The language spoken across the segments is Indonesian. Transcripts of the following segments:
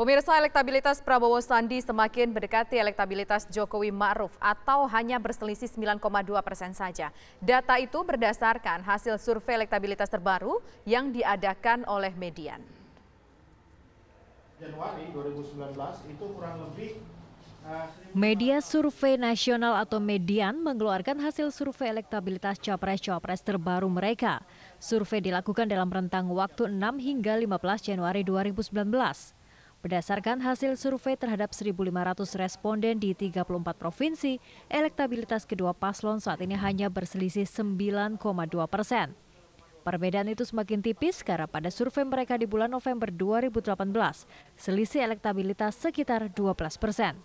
Pemirsa elektabilitas Prabowo Sandi semakin mendekati elektabilitas Jokowi Ma'ruf atau hanya berselisih 9,2 persen saja. Data itu berdasarkan hasil survei elektabilitas terbaru yang diadakan oleh Median. Januari 2019 itu kurang lebih eh, Media Survei Nasional atau Median mengeluarkan hasil survei elektabilitas capres-capres terbaru mereka. Survei dilakukan dalam rentang waktu 6 hingga 15 Januari 2019. Berdasarkan hasil survei terhadap 1.500 responden di 34 provinsi, elektabilitas kedua paslon saat ini hanya berselisih 9,2 persen. Perbedaan itu semakin tipis karena pada survei mereka di bulan November 2018, selisih elektabilitas sekitar 12 persen.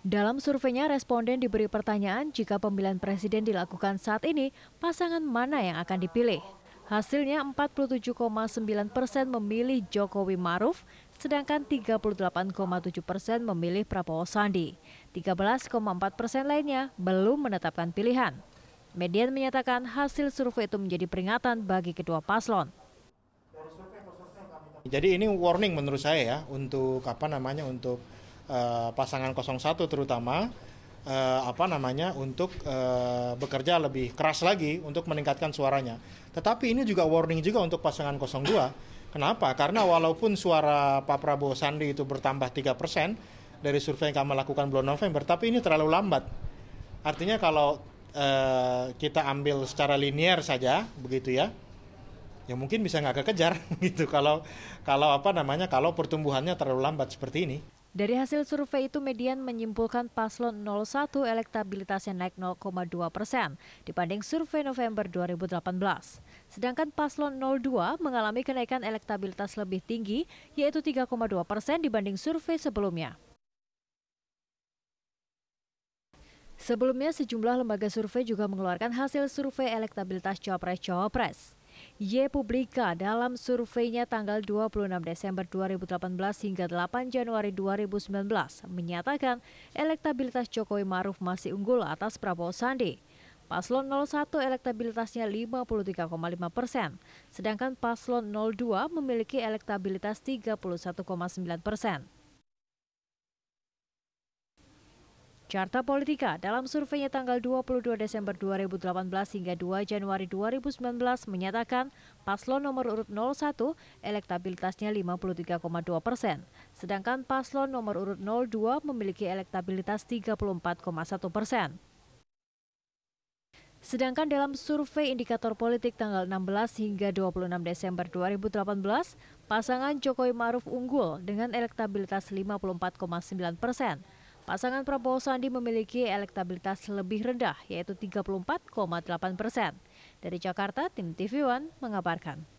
Dalam surveinya, responden diberi pertanyaan jika pemilihan presiden dilakukan saat ini, pasangan mana yang akan dipilih. Hasilnya 47,9 persen memilih Jokowi Maruf, sedangkan 38,7 persen memilih Prabowo Sandi. 13,4 persen lainnya belum menetapkan pilihan. Median menyatakan hasil survei itu menjadi peringatan bagi kedua paslon. Jadi ini warning menurut saya ya untuk apa namanya untuk uh, pasangan 01 terutama uh, apa namanya untuk uh, bekerja lebih keras lagi untuk meningkatkan suaranya. Tetapi ini juga warning juga untuk pasangan 02. Kenapa? Karena walaupun suara Pak Prabowo Sandi itu bertambah 3% dari survei yang kami lakukan bulan November, tapi ini terlalu lambat. Artinya kalau uh, kita ambil secara linier saja, begitu ya, ya mungkin bisa nggak kekejar gitu kalau kalau apa namanya kalau pertumbuhannya terlalu lambat seperti ini dari hasil survei itu median menyimpulkan paslon 01 elektabilitasnya naik 0,2 persen dibanding survei November 2018. Sedangkan paslon 02 mengalami kenaikan elektabilitas lebih tinggi yaitu 3,2 persen dibanding survei sebelumnya. Sebelumnya sejumlah lembaga survei juga mengeluarkan hasil survei elektabilitas cawapres-cawapres. Y Publica dalam surveinya tanggal 26 Desember 2018 hingga 8 Januari 2019 menyatakan elektabilitas Jokowi Maruf masih unggul atas Prabowo Sandi. Paslon 01 elektabilitasnya 53,5 persen, sedangkan paslon 02 memiliki elektabilitas 31,9 persen. carta politika dalam surveinya tanggal 22 Desember 2018 hingga 2 Januari 2019 menyatakan paslon nomor urut 01 elektabilitasnya 53,2 persen, sedangkan paslon nomor urut 02 memiliki elektabilitas 34,1 persen. Sedangkan dalam survei indikator politik tanggal 16 hingga 26 Desember 2018, pasangan Jokowi Maruf unggul dengan elektabilitas 54,9 persen, pasangan Prabowo Sandi memiliki elektabilitas lebih rendah yaitu 34,8 persen. Dari Jakarta, tim TV One mengabarkan.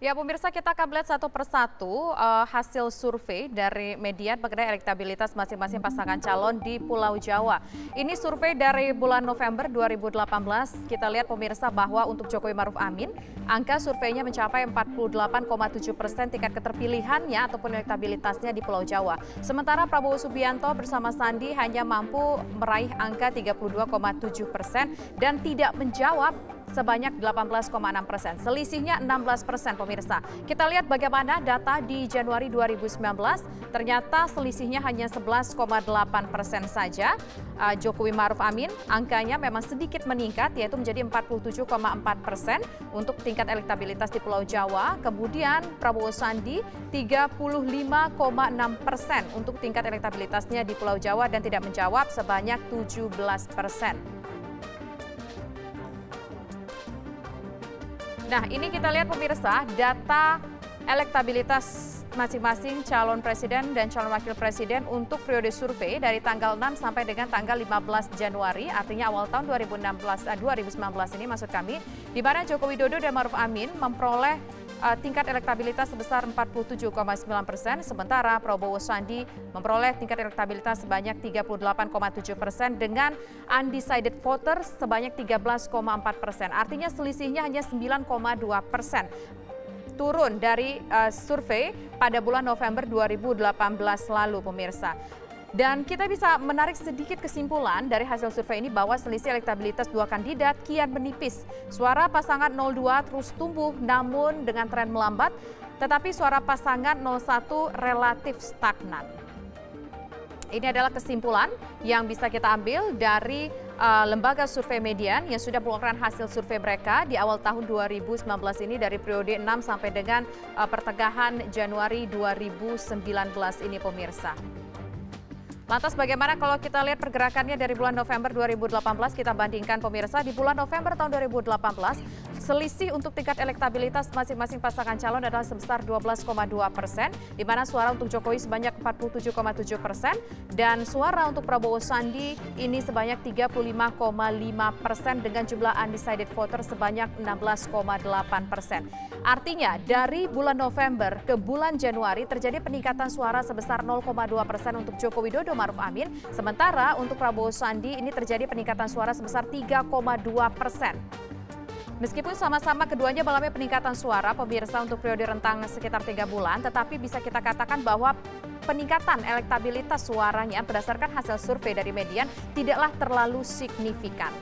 Ya pemirsa kita akan melihat satu persatu uh, hasil survei dari median mengenai elektabilitas masing-masing pasangan calon di Pulau Jawa. Ini survei dari bulan November 2018. Kita lihat pemirsa bahwa untuk Jokowi Maruf Amin, angka surveinya mencapai 48,7 persen tingkat keterpilihannya ataupun elektabilitasnya di Pulau Jawa. Sementara Prabowo Subianto bersama Sandi hanya mampu meraih angka 32,7 persen dan tidak menjawab sebanyak 18,6 persen. Selisihnya 16 persen pemirsa. Kita lihat bagaimana data di Januari 2019. Ternyata selisihnya hanya 11,8 persen saja. Uh, Jokowi Maruf Amin angkanya memang sedikit meningkat yaitu menjadi 47,4 persen untuk tingkat elektabilitas di Pulau Jawa. Kemudian Prabowo Sandi 35,6 persen untuk tingkat elektabilitasnya di Pulau Jawa dan tidak menjawab sebanyak 17 persen. Nah, ini kita lihat pemirsa data elektabilitas masing-masing calon presiden dan calon wakil presiden untuk periode survei dari tanggal 6 sampai dengan tanggal 15 Januari, artinya awal tahun 2016 2019 eh, ini maksud kami, di mana Joko Widodo dan Maruf Amin memperoleh uh, tingkat elektabilitas sebesar 47,9 persen, sementara Prabowo Sandi memperoleh tingkat elektabilitas sebanyak 38,7 persen dengan undecided voters sebanyak 13,4 persen. Artinya selisihnya hanya 9,2 persen turun dari uh, survei pada bulan November 2018 lalu pemirsa. Dan kita bisa menarik sedikit kesimpulan dari hasil survei ini bahwa selisih elektabilitas dua kandidat kian menipis. Suara pasangan 02 terus tumbuh namun dengan tren melambat, tetapi suara pasangan 01 relatif stagnan. Ini adalah kesimpulan yang bisa kita ambil dari uh, lembaga survei median yang sudah mengeluarkan hasil survei mereka di awal tahun 2019 ini dari periode 6 sampai dengan uh, pertengahan Januari 2019 ini pemirsa. Lantas bagaimana kalau kita lihat pergerakannya dari bulan November 2018 kita bandingkan pemirsa di bulan November tahun 2018 selisih untuk tingkat elektabilitas masing-masing pasangan calon adalah sebesar 12,2 persen di mana suara untuk Jokowi sebanyak 47,7 persen dan suara untuk Prabowo Sandi ini sebanyak 35,5 persen dengan jumlah undecided voter sebanyak 16,8 persen. Artinya dari bulan November ke bulan Januari terjadi peningkatan suara sebesar 0,2 persen untuk Joko Widodo Ma'ruf Amin. Sementara untuk Prabowo Sandi ini terjadi peningkatan suara sebesar 3,2 persen. Meskipun sama-sama keduanya mengalami peningkatan suara pemirsa untuk periode rentang sekitar tiga bulan, tetapi bisa kita katakan bahwa peningkatan elektabilitas suaranya berdasarkan hasil survei dari median tidaklah terlalu signifikan.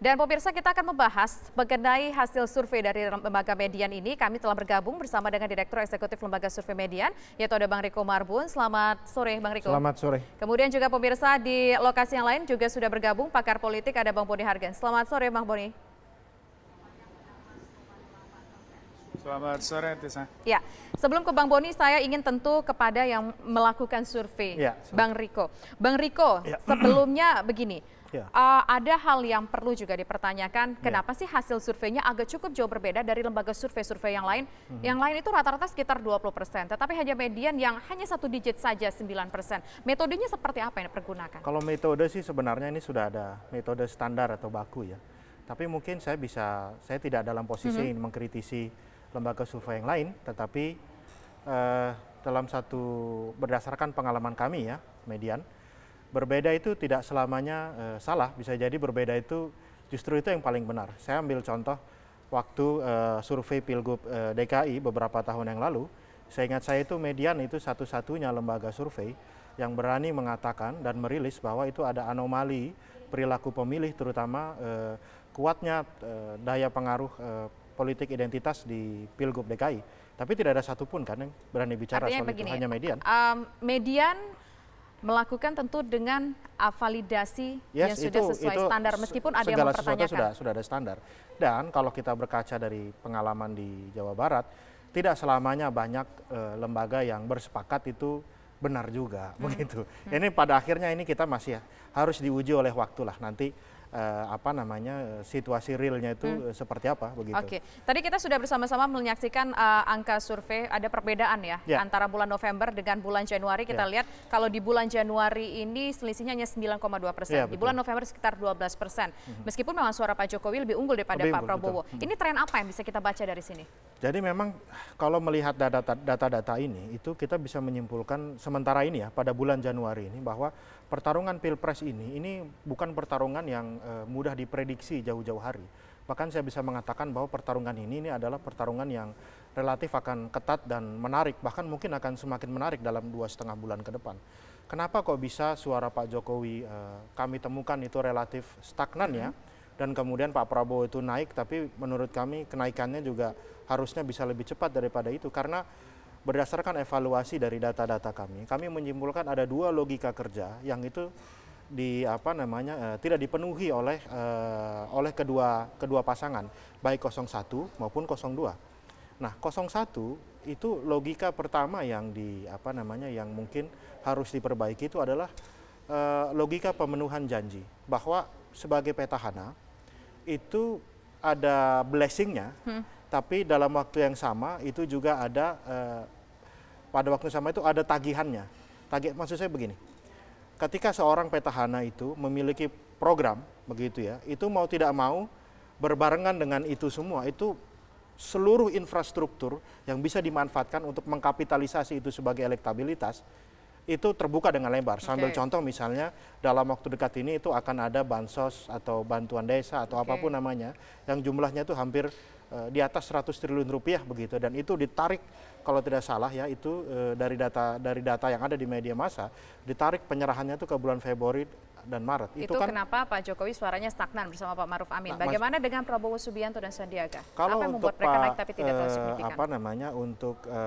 Dan pemirsa kita akan membahas mengenai hasil survei dari lembaga median ini. Kami telah bergabung bersama dengan Direktur Eksekutif Lembaga Survei Median, yaitu ada Bang Riko Marbun. Selamat sore Bang Riko. Selamat sore. Kemudian juga pemirsa di lokasi yang lain juga sudah bergabung pakar politik ada Bang Boni Hargen. Selamat sore Bang Boni. Selamat sore, Tisa. Ya, sebelum ke Bang Boni, saya ingin tentu kepada yang melakukan survei, ya, Bang Riko. Bang Riko, ya. sebelumnya begini, ya. uh, ada hal yang perlu juga dipertanyakan. Ya. Kenapa sih hasil surveinya agak cukup jauh berbeda dari lembaga survei-survei yang lain? Hmm. Yang lain itu rata-rata sekitar 20 persen, tetapi hanya median yang hanya satu digit saja 9 persen. Metodenya seperti apa yang dipergunakan? Kalau metode sih sebenarnya ini sudah ada metode standar atau baku ya. Tapi mungkin saya bisa, saya tidak dalam posisi hmm. mengkritisi lembaga survei yang lain, tetapi uh, dalam satu berdasarkan pengalaman kami ya, median berbeda itu tidak selamanya uh, salah, bisa jadi berbeda itu justru itu yang paling benar. Saya ambil contoh waktu uh, survei Pilgub uh, eh, DKI beberapa tahun yang lalu, saya ingat saya itu median itu satu-satunya lembaga survei yang berani mengatakan dan merilis bahwa itu ada anomali perilaku pemilih terutama eh, kuatnya eh, daya pengaruh eh, politik identitas di Pilgub DKI. Tapi tidak ada satupun kan yang berani bicara Artinya soal begini, itu, hanya median. Um, median melakukan tentu dengan validasi yes, yang sudah itu, sesuai itu standar meskipun ada yang mempertanyakan. Sudah, sudah ada standar. Dan kalau kita berkaca dari pengalaman di Jawa Barat, tidak selamanya banyak e, lembaga yang bersepakat itu benar juga hmm. begitu. Hmm. Ini pada akhirnya ini kita masih ya, harus diuji oleh waktu lah nanti uh, apa namanya eh, situasi realnya itu hmm. Eh, seperti apa begitu. Oke, okay. tadi kita sudah bersama-sama menyaksikan uh, angka survei ada perbedaan ya yeah. antara bulan November dengan bulan Januari. Kita yeah. lihat kalau di bulan Januari ini selisihnya hanya 9,2 persen, yeah, di bulan November sekitar 12 persen. Mm -hmm. Meskipun memang suara Pak Jokowi lebih unggul daripada lebih Pak unggul, Prabowo. Betul. Hmm. Ini tren apa yang bisa kita baca dari sini? Jadi memang kalau melihat data-data ini itu kita bisa menyimpulkan sementara ini ya pada bulan Januari ini bahwa pertarungan pilpres ini ini bukan pertarungan yang uh, mudah diprediksi jauh-jauh hari. Bahkan saya bisa mengatakan bahwa pertarungan ini ini adalah pertarungan yang relatif akan ketat dan menarik, bahkan mungkin akan semakin menarik dalam dua setengah bulan ke depan. Kenapa kok bisa suara Pak Jokowi uh, kami temukan itu relatif stagnan ya? Dan kemudian Pak Prabowo itu naik, tapi menurut kami kenaikannya juga harusnya bisa lebih cepat daripada itu karena berdasarkan evaluasi dari data-data kami, kami menyimpulkan ada dua logika kerja yang itu di apa namanya eh, tidak dipenuhi oleh eh, oleh kedua kedua pasangan baik 01 maupun 02. Nah, 01 itu logika pertama yang di apa namanya yang mungkin harus diperbaiki itu adalah eh, logika pemenuhan janji bahwa sebagai petahana itu ada blessingnya hmm tapi dalam waktu yang sama itu juga ada eh, pada waktu yang sama itu ada tagihannya. Tagih maksud saya begini. Ketika seorang petahana itu memiliki program begitu ya, itu mau tidak mau berbarengan dengan itu semua itu seluruh infrastruktur yang bisa dimanfaatkan untuk mengkapitalisasi itu sebagai elektabilitas itu terbuka dengan lebar. Okay. Sambil contoh misalnya dalam waktu dekat ini itu akan ada bansos atau bantuan desa atau okay. apapun namanya yang jumlahnya itu hampir Eh, di atas 100 triliun rupiah begitu dan itu ditarik kalau tidak salah ya itu e, dari data dari data yang ada di media massa ditarik penyerahannya itu ke bulan Februari dan Maret. Itu, itu kan, kenapa Pak Jokowi suaranya stagnan bersama Pak Maruf Amin. Nah, Bagaimana mas, dengan Prabowo Subianto dan Sandiaga? Kalau apa yang untuk membuat mereka naik tapi tidak terlalu eh, signifikan? Apa namanya untuk e,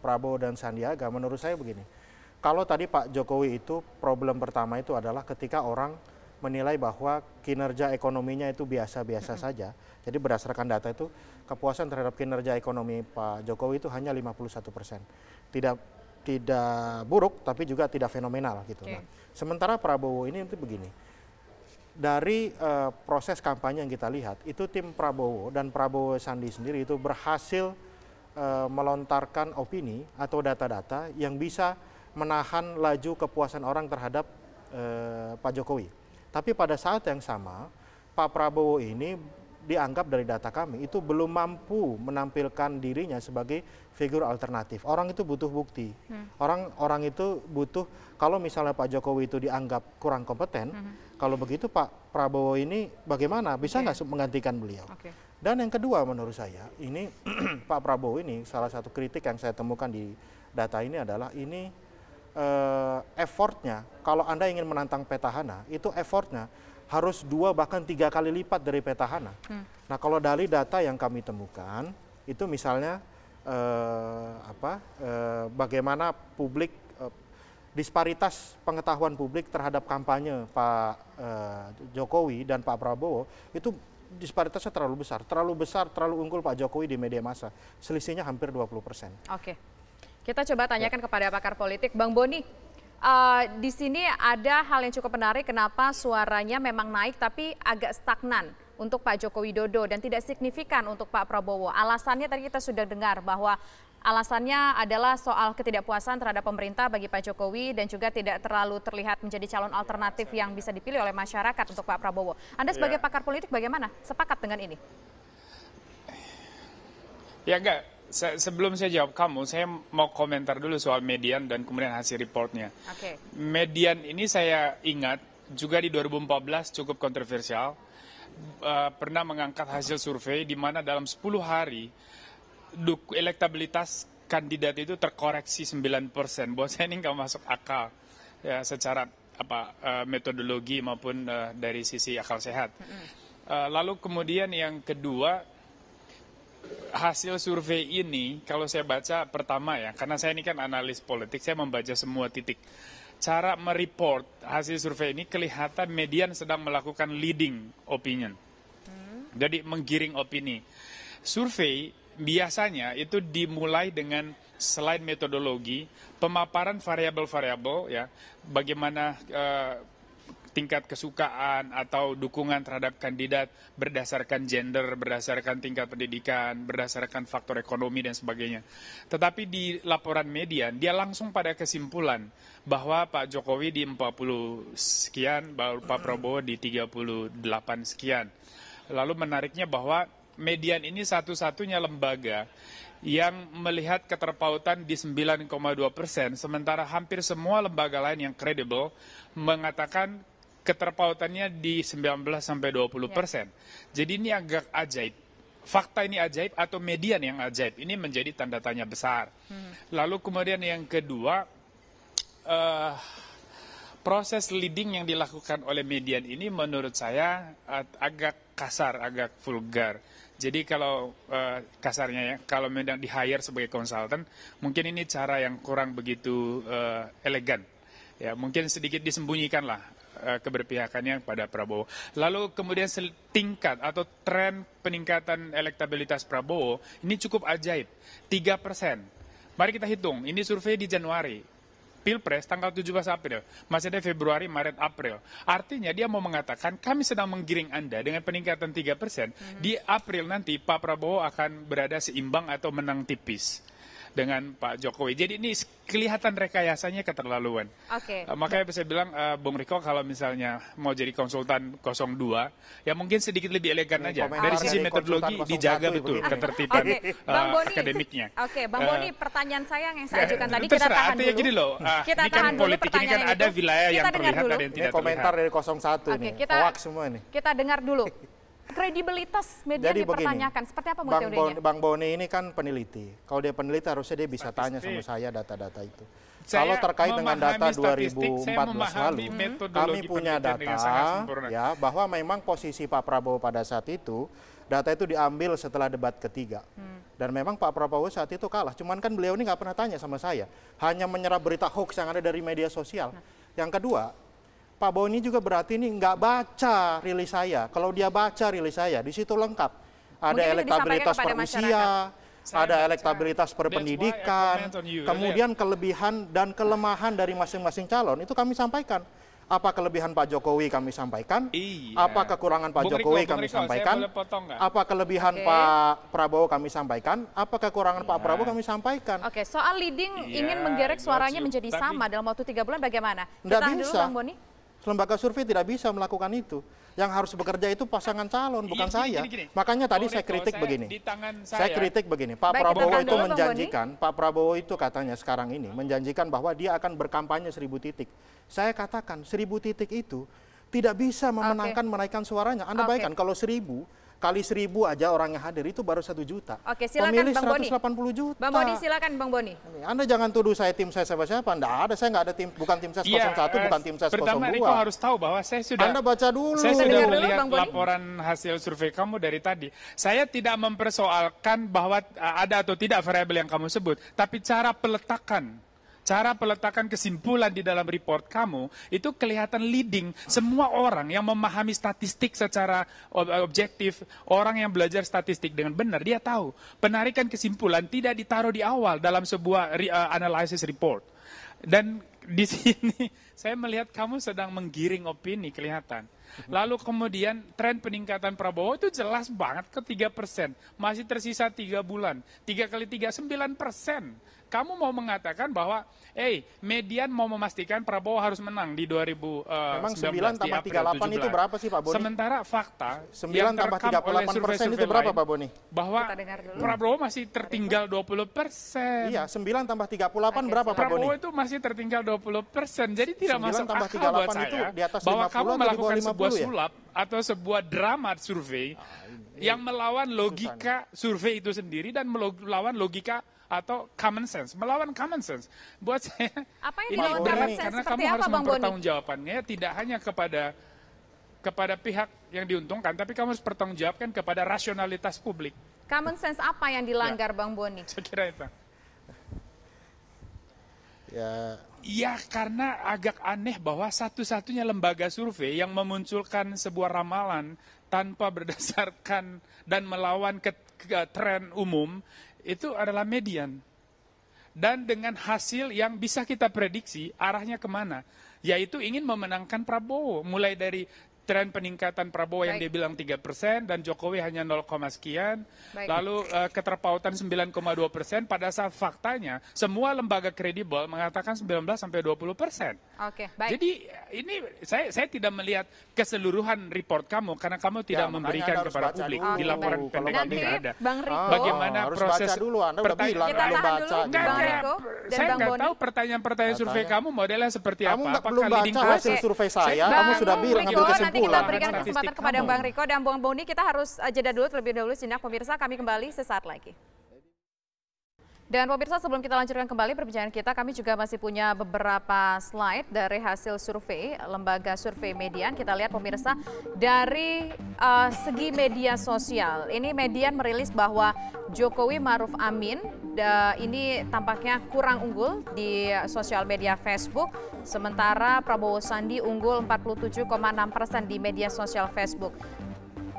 Prabowo dan Sandiaga menurut saya begini. Kalau tadi Pak Jokowi itu problem pertama itu adalah ketika orang menilai bahwa kinerja ekonominya itu biasa-biasa -hmm. saja. Jadi berdasarkan data itu kepuasan terhadap kinerja ekonomi Pak Jokowi itu hanya 51 persen. Tidak tidak buruk tapi juga tidak fenomenal gitu. Okay. Nah, sementara Prabowo ini itu begini. Dari uh, proses kampanye yang kita lihat itu tim Prabowo dan Prabowo Sandi sendiri itu berhasil uh, melontarkan opini atau data-data yang bisa menahan laju kepuasan orang terhadap uh, Pak Jokowi. Tapi pada saat yang sama, Pak Prabowo ini dianggap dari data kami itu belum mampu menampilkan dirinya sebagai figur alternatif. Orang itu butuh bukti. Hmm. Orang orang itu butuh kalau misalnya Pak Jokowi itu dianggap kurang kompeten, hmm. kalau begitu Pak Prabowo ini bagaimana? Bisa nggak okay. menggantikan beliau? Okay. Dan yang kedua menurut saya ini Pak Prabowo ini salah satu kritik yang saya temukan di data ini adalah ini uh, effortnya, kalau Anda ingin menantang petahana, itu effortnya harus dua bahkan tiga kali lipat dari petahana. Hmm. Nah kalau dari data yang kami temukan, itu misalnya eh, apa, eh, bagaimana publik eh, disparitas pengetahuan publik terhadap kampanye Pak eh, Jokowi dan Pak Prabowo itu disparitasnya terlalu besar, terlalu besar, terlalu unggul Pak Jokowi di media massa. Selisihnya hampir 20 persen. Okay. Kita coba tanyakan ya. kepada pakar politik, Bang Boni. Uh, di sini ada hal yang cukup menarik kenapa suaranya memang naik tapi agak stagnan untuk Pak Joko Widodo dan tidak signifikan untuk Pak Prabowo. Alasannya tadi kita sudah dengar bahwa alasannya adalah soal ketidakpuasan terhadap pemerintah bagi Pak Jokowi dan juga tidak terlalu terlihat menjadi calon alternatif yang bisa dipilih oleh masyarakat untuk Pak Prabowo. Anda sebagai ya. pakar politik bagaimana? Sepakat dengan ini? Ya enggak, se sebelum saya jawab kamu, saya mau komentar dulu soal median dan kemudian hasil reportnya. Okay. Median ini saya ingat juga di 2014 cukup kontroversial. Uh, pernah mengangkat hasil survei di mana dalam 10 hari elektabilitas kandidat itu terkoreksi 9 persen. Buat saya ini nggak masuk akal ya, secara apa uh, metodologi maupun uh, dari sisi akal sehat. Uh, lalu kemudian yang kedua hasil survei ini kalau saya baca pertama ya, karena saya ini kan analis politik, saya membaca semua titik. Cara mereport hasil survei ini kelihatan median sedang melakukan leading opinion. Hmm. Jadi menggiring opini. Survei biasanya itu dimulai dengan selain metodologi, pemaparan variabel-variabel ya, bagaimana uh, tingkat kesukaan atau dukungan terhadap kandidat berdasarkan gender, berdasarkan tingkat pendidikan, berdasarkan faktor ekonomi dan sebagainya. Tetapi di laporan media, dia langsung pada kesimpulan bahwa Pak Jokowi di 40 sekian, Pak Prabowo di 38 sekian. Lalu menariknya bahwa median ini satu-satunya lembaga yang melihat keterpautan di 9,2 persen, sementara hampir semua lembaga lain yang kredibel mengatakan keterpautannya di 19 sampai 20 persen. Ya. Jadi ini agak ajaib. Fakta ini ajaib atau median yang ajaib ini menjadi tanda tanya besar. Hmm. Lalu kemudian yang kedua uh, proses leading yang dilakukan oleh median ini menurut saya uh, agak kasar, agak vulgar. Jadi kalau uh, kasarnya ya, kalau memang di hire sebagai konsultan, mungkin ini cara yang kurang begitu uh, elegan. Ya, mungkin sedikit disembunyikan lah Eh, keberpihakannya pada Prabowo. Lalu kemudian tingkat atau tren peningkatan elektabilitas Prabowo ini cukup ajaib, 3 persen. Mari kita hitung, ini survei di Januari. Pilpres tanggal 17 April, masih ada Februari, Maret, April. Artinya dia mau mengatakan kami sedang menggiring Anda dengan peningkatan 3 persen. Mm -hmm. Di April nanti Pak Prabowo akan berada seimbang atau menang tipis dengan Pak Jokowi. Jadi ini kelihatan rekayasanya keterlaluan. Oke. Okay. Uh, eh, makanya bisa bilang uh, Bung Riko kalau misalnya mau jadi konsultan 02, ya mungkin sedikit lebih elegan ini aja. Dari sisi metodologi dijaga betul ketertiban okay. Eh, Boni, uh, akademiknya. Oke, okay, Bang Boni, pertanyaan saya yang saya ajukan tadi kita tahan dulu. Gini loh, uh, kita ini kan politik ini kan ada wilayah yang terlihat dulu. ada yang tidak ini komentar terlihat. dari 01 okay, nih. Kita, hoax semua nih. Kita dengar dulu. kredibilitas media Jadi dipertanyakan. Begini, Seperti apa Bang Boni, Bang Boni ini kan peneliti. Kalau dia peneliti harusnya dia bisa Statistik. tanya sama saya data-data itu. Saya Kalau terkait dengan data 2014 lalu, kami punya data ya bahwa memang posisi Pak Prabowo pada saat itu data itu diambil setelah debat ketiga. Hmm. Dan memang Pak Prabowo saat itu kalah. Cuman kan beliau ini nggak pernah tanya sama saya. Hanya menyerap berita hoax yang ada dari media sosial. Nah. Yang kedua, Pak Boni juga berarti ini nggak baca rilis saya. Kalau dia baca rilis saya, di situ lengkap. Ada Mungkin elektabilitas per usia, ada elektabilitas per pendidikan, kemudian kelebihan dan kelemahan dari masing-masing calon itu kami sampaikan. Apa kelebihan Pak Jokowi kami sampaikan? Iya. Apa kekurangan Pak Bung Jokowi kami Riko, sampaikan? Apa kelebihan Pak Prabowo kami sampaikan? Apa kekurangan Pak iya. Prabowo kami sampaikan? Oke, soal leading ingin iya, menggerek suaranya menjadi sama dalam waktu tiga bulan bagaimana? Kita bisa. dulu Bang Boni. Lembaga survei tidak bisa melakukan itu. Yang harus bekerja itu pasangan calon, iya, bukan gini, saya. Gini, gini. Makanya tadi Boleh, saya kritik saya begini. Di tangan saya. saya kritik begini. Pak Baik, Prabowo itu menjanjikan, Pak Prabowo itu katanya sekarang ini menjanjikan bahwa dia akan berkampanye seribu titik. Saya katakan seribu titik itu tidak bisa memenangkan okay. menaikkan suaranya. Anda okay. bayangkan kalau seribu kali seribu aja orang yang hadir itu baru satu juta. Oke, silakan Pemilih Bang 180 Boni. juta. Bang Boni, silakan Bang Boni. Anda jangan tuduh saya tim saya siapa-siapa. Anda ada, saya nggak ada tim, bukan tim saya 01, ya, bukan tim saya 02. Pertama Riko harus tahu bahwa saya sudah Anda baca dulu. Saya sudah dulu, melihat Bang laporan hasil survei kamu dari tadi. Saya tidak mempersoalkan bahwa eh, ada atau tidak variabel yang kamu sebut, tapi cara peletakan cara peletakan kesimpulan di dalam report kamu itu kelihatan leading. Semua orang yang memahami statistik secara objektif, orang yang belajar statistik dengan benar, dia tahu penarikan kesimpulan tidak ditaruh di awal dalam sebuah re, eh, analysis report. Dan di sini saya melihat kamu sedang menggiring opini kelihatan. Mhm. Lalu kemudian tren peningkatan Prabowo itu jelas banget ke 3 persen. Masih tersisa 3 bulan. 3 kali 3, 9 persen. Kamu mau mengatakan bahwa, eh, hey, median mau memastikan Prabowo harus menang di 2019. Eh, Memang 9 tambah 38 itu berapa sih Pak Boni? Sementara fakta 9 yang tambah 38 oleh survei -survei itu berapa Pak Boni? Bahwa Prabowo masih tertinggal 20 persen. Iya, 9 tambah 38 Oke, berapa Pak Boni? Prabowo itu masih tertinggal 20 persen. Jadi tidak masuk akal buat saya. Itu di atas bahwa 50 kamu melakukan sebuah ya? sulap atau sebuah drama survei ah, yang melawan logika survei itu sendiri dan melawan logika atau common sense, melawan common sense. Buat saya apa yang ini dilawan common sense karena kamu apa, harus jawabannya tidak hanya kepada kepada pihak yang diuntungkan, tapi kamu harus pertanggungjawabkan kepada rasionalitas publik. Common sense apa yang ya. dilanggar, ya. Bang Boni? Saya kira itu. Ya, Ya karena agak aneh bahwa satu-satunya lembaga survei yang memunculkan sebuah ramalan tanpa berdasarkan dan melawan ke, ke tren umum itu adalah median. Dan dengan hasil yang bisa kita prediksi arahnya kemana. Yaitu ingin memenangkan Prabowo. Mulai dari tren peningkatan Prabowo Baik. yang dia bilang 3 persen dan Jokowi hanya 0, sekian. Baik. Lalu uh, keterpautan 9,2 persen pada saat faktanya semua lembaga kredibel mengatakan 19 sampai 20 persen. Oke, baik. Jadi ini saya saya tidak melihat keseluruhan report kamu karena kamu tidak ya, memberikan kepada publik dulu. di laporan oh, pendek ini ada. Bang Riko, oh, bagaimana harus proses baca dulu, Anda udah bilang kita belum baca. Dulu, enggak, gitu. Bang Riko, dan saya nggak tahu pertanyaan-pertanyaan survei kamu modelnya seperti kamu apa. Kamu belum baca hasil survei saya, kamu sudah bilang ngambil kesimpulan nanti kita berikan kesempatan kepada Bang Riko dan Bang Boni. Kita harus eh, jeda dulu terlebih dahulu sejenak pemirsa. Kami kembali sesaat lagi. Dan pemirsa sebelum kita lanjutkan kembali perbincangan kita, kami juga masih punya beberapa slide dari hasil survei lembaga survei median. Kita lihat pemirsa dari uh, segi media sosial, ini median merilis bahwa Jokowi Maruf Amin uh, ini tampaknya kurang unggul di sosial media Facebook, sementara Prabowo Sandi unggul 47,6 persen di media sosial Facebook.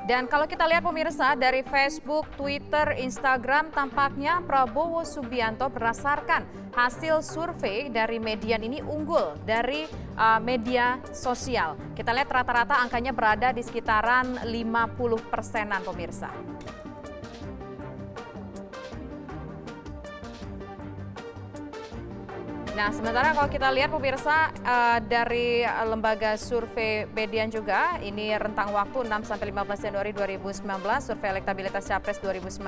Dan kalau kita lihat pemirsa dari Facebook, Twitter, Instagram tampaknya Prabowo Subianto berdasarkan hasil survei dari median ini unggul dari uh, media sosial. Kita lihat rata-rata angkanya berada di sekitaran 50 persenan pemirsa. Nah, sementara kalau kita lihat pemirsa uh, dari eh, lembaga survei Median juga, ini rentang waktu 6 sampai 15 Januari 2019, survei elektabilitas Capres 2019.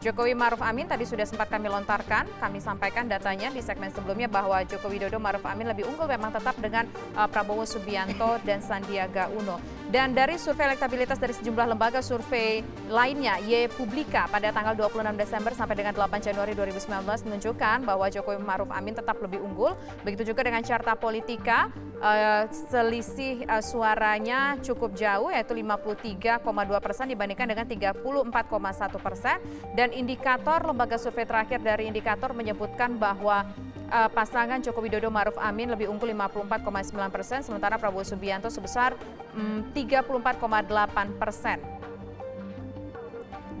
Jokowi Maruf Amin tadi sudah sempat kami lontarkan, kami sampaikan datanya di segmen sebelumnya bahwa Joko Widodo Maruf Amin lebih unggul memang tetap dengan uh, Prabowo Subianto dan Sandiaga Uno. Dan dari survei elektabilitas dari sejumlah lembaga survei lainnya, Y Publika pada tanggal 26 Desember sampai dengan 8 Januari 2019 menunjukkan bahwa Jokowi Maruf Amin tetap lebih lebih unggul. Begitu juga dengan carta politika, eh, selisih eh, suaranya cukup jauh yaitu 53,2 persen dibandingkan dengan 34,1 persen. Dan indikator lembaga survei terakhir dari indikator menyebutkan bahwa eh, pasangan Joko Widodo Maruf Amin lebih unggul 54,9 persen, sementara Prabowo Subianto sebesar 34,8 mm, persen.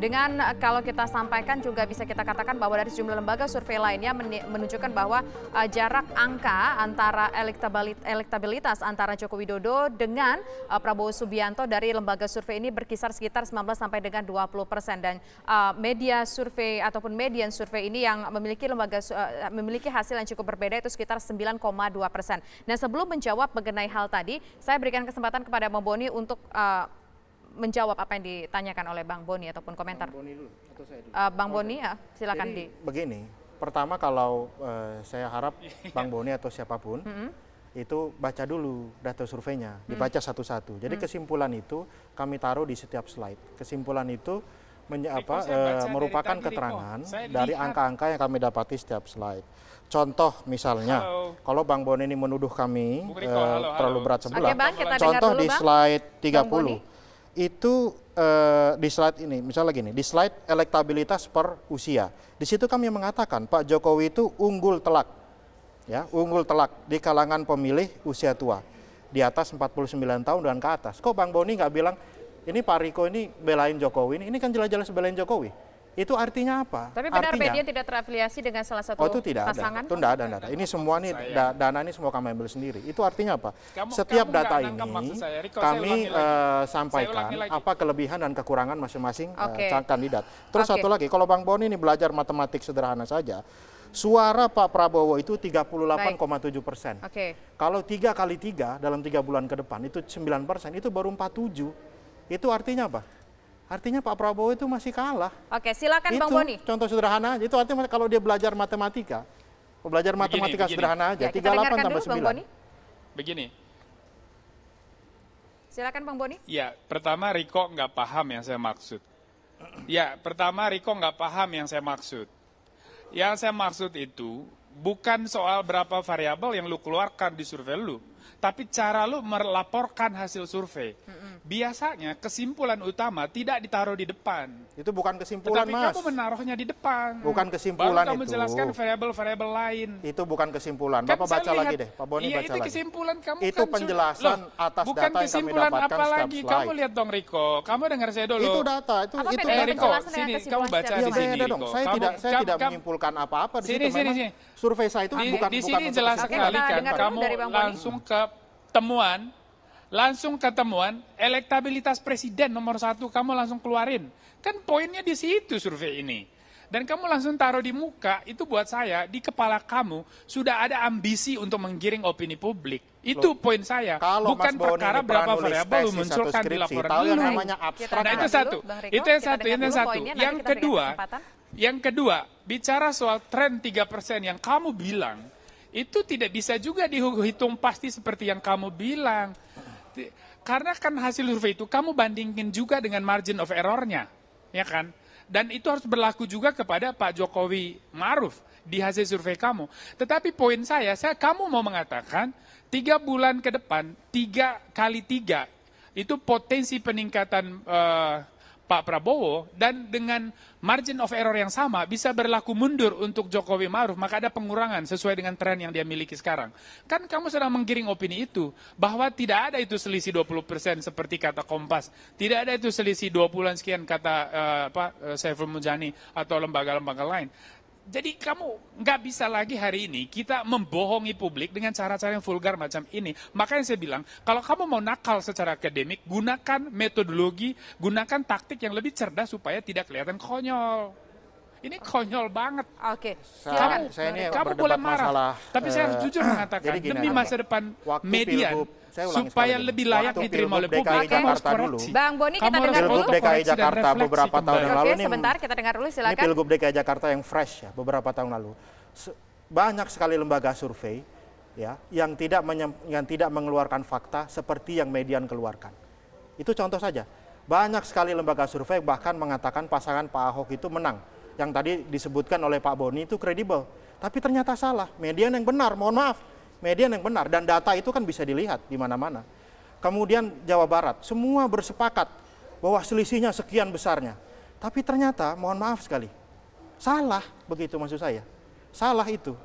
Dengan eh, kalau kita sampaikan juga bisa kita katakan bahwa dari sejumlah lembaga survei lainnya menunjukkan bahwa eh, jarak angka antara elektabilitas antara Joko Widodo dengan eh, Prabowo Subianto dari lembaga survei ini berkisar sekitar 19 sampai dengan 20 persen dan media survei ataupun median survei ini yang memiliki lembaga memiliki hasil yang cukup berbeda itu sekitar 9,2 persen. Nah sebelum menjawab mengenai hal tadi, saya berikan kesempatan kepada Mbak Boni untuk menjawab apa yang ditanyakan oleh Bang Boni ataupun komentar. Bang Boni dulu atau saya dulu? Uh, Bang oh, Boni ya, silakan Jadi, di. Begini, pertama kalau uh, saya harap Bang Boni atau siapapun mm -hmm. itu baca dulu data surveinya, mm. dibaca satu-satu. Mm. Jadi kesimpulan itu kami taruh di setiap slide. Kesimpulan itu menye apa, eh, merupakan dari keterangan dari angka-angka yang kami dapati setiap slide. Contoh misalnya, halo. kalau Bang Boni ini menuduh kami Riko, uh, halo, halo. terlalu berat sebelah. Okay, bang, contoh di slide 30. Bang Boni itu eh, di slide ini, misalnya gini, di slide elektabilitas per usia. Di situ kami mengatakan Pak Jokowi itu unggul telak, ya unggul telak di kalangan pemilih usia tua di atas 49 tahun dan ke atas. Kok Bang Boni nggak bilang ini Pak Riko ini belain Jokowi ini, ini kan jelas-jelas belain Jokowi itu artinya apa? Tapi benar artinya, media tidak terafiliasi dengan salah satu oh, itu tidak pasangan? Ada. Itu tidak ada data. Ini semua nih da dana ini semua kami ambil sendiri. Itu artinya apa? Kamu, Setiap kamu data ini kami uh, sampaikan apa kelebihan dan kekurangan masing-masing eh, okay. uh, kandidat. Terus okay. satu lagi, kalau Bang Boni ini belajar matematik sederhana saja, suara Pak Prabowo itu 38,7 persen. Okay. Kalau tiga kali tiga dalam tiga bulan ke depan itu 9 persen, itu baru 47. Itu artinya apa? Artinya Pak Prabowo itu masih kalah. Oke, silakan itu Bang Boni. Contoh sederhana itu artinya kalau dia belajar matematika, oh, belajar matematika begini. sederhana aja ya, 38 tambah 9. Bang Boni. Begini. Silakan Bang Boni. Ya, pertama Riko nggak paham yang saya maksud. Ya, pertama Riko nggak paham yang saya maksud. Yang saya maksud itu bukan soal berapa variabel yang lu keluarkan di survei lu tapi cara lu melaporkan hasil survei. Biasanya kesimpulan utama tidak ditaruh di depan. Itu bukan kesimpulan, Tetapi Mas. Tapi kamu menaruhnya di depan. Bukan kesimpulan Baru kamu itu. menjelaskan variabel-variabel lain. Itu bukan kesimpulan. Kan baca lihat, lagi deh, Pak Boni iya, baca itu lagi. kesimpulan kamu Itu kan penjelasan loh, atas bukan data yang kami dapatkan apa lagi? Kamu lihat dong Riko, kamu dengar saya dulu. Itu data, itu apa itu eh, Riko, sini kamu baca ya, di sini Riko. Dong. Saya kamu, tidak saya tidak menyimpulkan apa-apa di sini, Sini, Sini, sini. Survei saya itu bukan bukan Di sini jelas sekali kan kamu langsung ke temuan, langsung ketemuan, elektabilitas presiden nomor satu kamu langsung keluarin. Kan poinnya di situ survei ini. Dan kamu langsung taruh di muka, itu buat saya, di kepala kamu sudah ada ambisi untuk menggiring opini publik. Itu Loh, poin saya. Kalau Bukan Mas perkara berapa variabel munculkan di laporan. Tahu yang namanya abstrak. Nah, itu kan? satu. Dulu, Riko, itu yang satu, yang satu. yang kedua, yang kedua, bicara soal tren 3% yang kamu bilang, itu tidak bisa juga dihitung pasti seperti yang kamu bilang. Karena kan hasil survei itu kamu bandingkan juga dengan margin of errornya, ya kan? Dan itu harus berlaku juga kepada Pak Jokowi Maruf di hasil survei kamu. Tetapi poin saya, saya kamu mau mengatakan tiga bulan ke depan tiga kali tiga itu potensi peningkatan uh, Pak Prabowo dan dengan margin of error yang sama bisa berlaku mundur untuk Jokowi Maruf, maka ada pengurangan sesuai dengan tren yang dia miliki sekarang. Kan kamu sedang menggiring opini itu, bahwa tidak ada itu selisih 20% seperti kata Kompas, tidak ada itu selisih 20-an sekian kata uh, apa, uh, Saiful Mujani atau lembaga-lembaga lain. Jadi kamu nggak bisa lagi hari ini kita membohongi publik dengan cara-cara yang vulgar macam ini. Makanya saya bilang, kalau kamu mau nakal secara akademik, gunakan metodologi, gunakan taktik yang lebih cerdas supaya tidak kelihatan konyol. Ini konyol banget. Oke. Okay. Kamu, saya ini kamu boleh marah, masalah, tapi saya harus eh, jujur mengatakan gini, demi masa depan media supaya lebih layak waktu diterima oleh publik. DKI Jakarta dulu. Bang Boni kita dengar dulu. Pilgub DKI Jakarta beberapa tahun yang lalu. ini. sebentar kita dengar dulu silakan. Ini Pilgub DKI Jakarta yang fresh ya beberapa tahun lalu. Banyak sekali lembaga survei ya yang tidak yang tidak mengeluarkan fakta seperti yang median keluarkan. Itu contoh saja. Banyak sekali lembaga survei bahkan mengatakan pasangan Pak Ahok itu menang yang tadi disebutkan oleh Pak Boni itu kredibel. Tapi ternyata salah. Median yang benar, mohon maaf. Median yang benar. Dan data itu kan bisa dilihat di mana-mana. Kemudian Jawa Barat, semua bersepakat bahwa selisihnya sekian besarnya. Tapi ternyata, mohon maaf sekali, salah begitu maksud saya. Salah itu.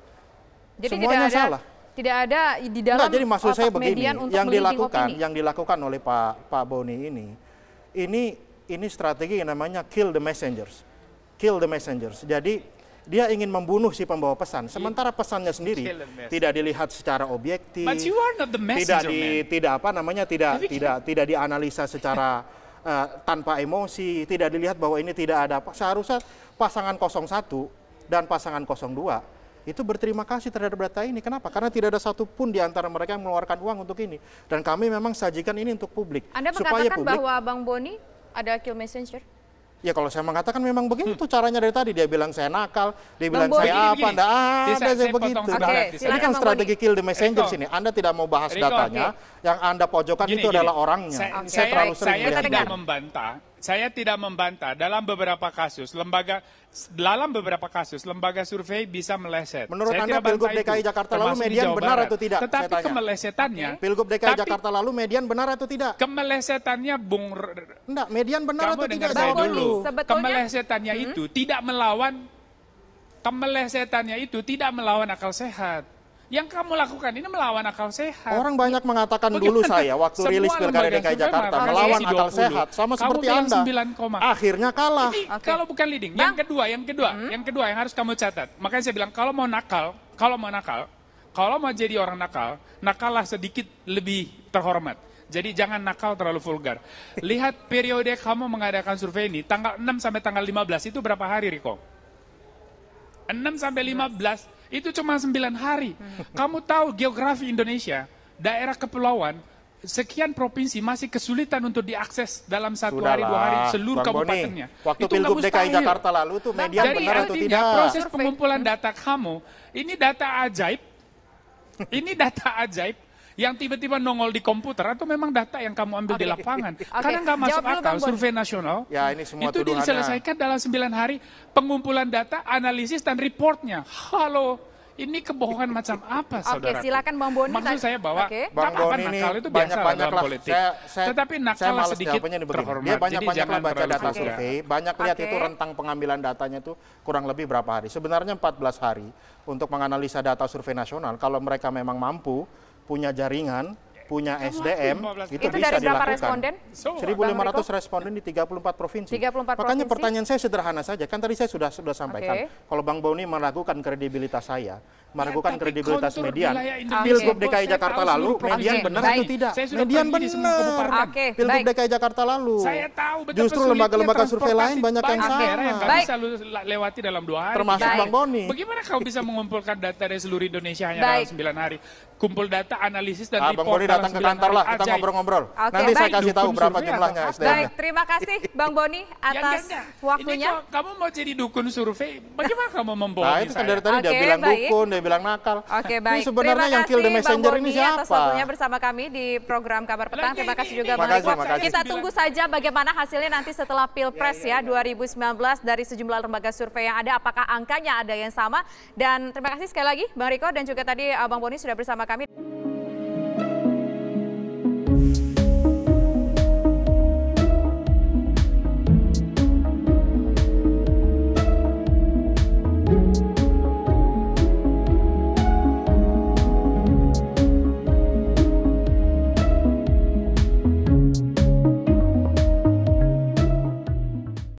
Jadi Semuanya tidak ada, salah. Tidak ada di dalam Enggak, jadi maksud saya begini, yang dilakukan, opini. yang dilakukan oleh Pak Pak Boni ini, ini ini strategi yang namanya kill the messengers kill the messengers. Jadi dia ingin membunuh si pembawa pesan. Iya. Sementara pesannya sendiri tidak dilihat secara objektif. But you are not the messenger, tidak di man. tidak apa namanya tidak tidak tidak dianalisa secara uh, tanpa emosi, tidak dilihat bahwa ini tidak ada Seharusnya pasangan 01 dan pasangan 02 itu berterima kasih terhadap data ini. Kenapa? Karena tidak ada satupun di antara mereka yang mengeluarkan uang untuk ini. Dan kami memang sajikan ini untuk publik. Anda supaya publik, bahwa Bang Boni ada kill messenger? Ya kalau saya mengatakan memang begitu hmm. caranya dari tadi dia bilang saya nakal, dia bilang Bo, saya begini, apa, anda ada saya begitu. Okay, ini kan strategi kill the messenger sini. Anda tidak mau bahas datanya, okay. yang anda pojokan gini, itu gini. adalah orangnya. Saya, saya, saya, terlalu sering saya tidak membantah saya tidak membantah dalam beberapa kasus lembaga dalam beberapa kasus lembaga survei bisa meleset. Menurut saya Anda Pilgub DKI Jakarta lalu median benar atau tidak? Tetapi kemelesetannya okay. Pilgub DKI tapi, Jakarta lalu median benar atau tidak? Kemelesetannya Bung Enggak, median benar atau tidak? Saya dulu. Sebetulnya, kemelesetannya hmm? itu tidak melawan kemelesetannya itu tidak melawan akal sehat yang kamu lakukan ini melawan akal sehat. Orang banyak mengatakan Bagaimana? dulu saya waktu Semua rilis pilkada DKI Jakarta melawan akal 20, sehat sama kamu seperti Anda. 9, akhirnya kalah. Ini, okay. Kalau bukan leading. Yang kedua, yang kedua, hmm? yang kedua yang harus kamu catat. Makanya saya bilang kalau mau nakal, kalau mau nakal, kalau mau jadi orang nakal, nakallah sedikit lebih terhormat. Jadi jangan nakal terlalu vulgar. Lihat periode kamu mengadakan survei ini, tanggal 6 sampai tanggal 15 itu berapa hari Riko? 6 sampai 15 itu cuma sembilan hari. Kamu tahu geografi Indonesia, daerah kepulauan, sekian provinsi masih kesulitan untuk diakses dalam satu Sudahlah, hari dua hari seluruh Bang kabupatennya. Boni, waktu itu pilgub DKI Jakarta lalu tuh media Jadi benar atau tidak? proses pengumpulan data kamu ini data ajaib. ini data ajaib yang tiba-tiba nongol di komputer atau memang data yang kamu ambil okay. di lapangan? Okay. Karena nggak masuk Jawab akal, survei nasional ya, ini semua itu tuduhannya. diselesaikan dalam 9 hari pengumpulan data, analisis, dan reportnya. Halo, ini kebohongan macam apa, saudara? Oke, silakan Bang Boni. Maksud saya bahwa okay. Bang Boni nakal itu biasa banyak, banyak dalam politik. Saya, saya, Tetapi nakal saya sedikit terhormat. Dia banyak banyak lah baca data survei, banyak lihat itu rentang pengambilan datanya itu kurang lebih berapa hari. Sebenarnya 14 hari untuk menganalisa data survei nasional. Kalau mereka memang mampu, punya jaringan, punya SDM, itu, itu bisa dari berapa dilakukan. responden? 1.500 responden di 34 provinsi. 34 Makanya provinsi? pertanyaan saya sederhana saja, kan tadi saya sudah sudah sampaikan, okay. kalau Bang Boni meragukan kredibilitas saya, meragukan ya, kredibilitas median. Okay. Pilgub DKI Jakarta lalu, median benar atau tidak? Median benar. Okay. Pilgub DKI Jakarta lalu. Saya tahu Justru lembaga-lembaga survei lain banyak yang sama. Yang Baik. bisa lewati dalam dua hari. Termasuk Bang Boni. Bagaimana kau bisa mengumpulkan data dari seluruh Indonesia hanya dalam 9 hari? Kumpul data, analisis, dan report. Bang Boni datang ke kantor lah, kita ngobrol-ngobrol. Nanti saya kasih tahu berapa jumlahnya sdm Baik, terima kasih Bang Boni ya, atas waktunya. Kamu mau jadi dukun survei, bagaimana kamu membohongi saya? Nah itu kan dari tadi dia bilang dukun, boleh bilang nakal. Oke, okay, baik. Ini sebenarnya kasih, yang kill the messenger Bang ini siapa? Atas waktunya bersama kami di program Kabar Petang. Terima kasih juga Bang makasih, Kita tunggu saja bagaimana hasilnya nanti setelah Pilpres ya, ya, ya, ya 2019 dari sejumlah lembaga survei yang ada apakah angkanya ada yang sama? Dan terima kasih sekali lagi Bang Riko dan juga tadi eh, Bang Boni sudah bersama kami.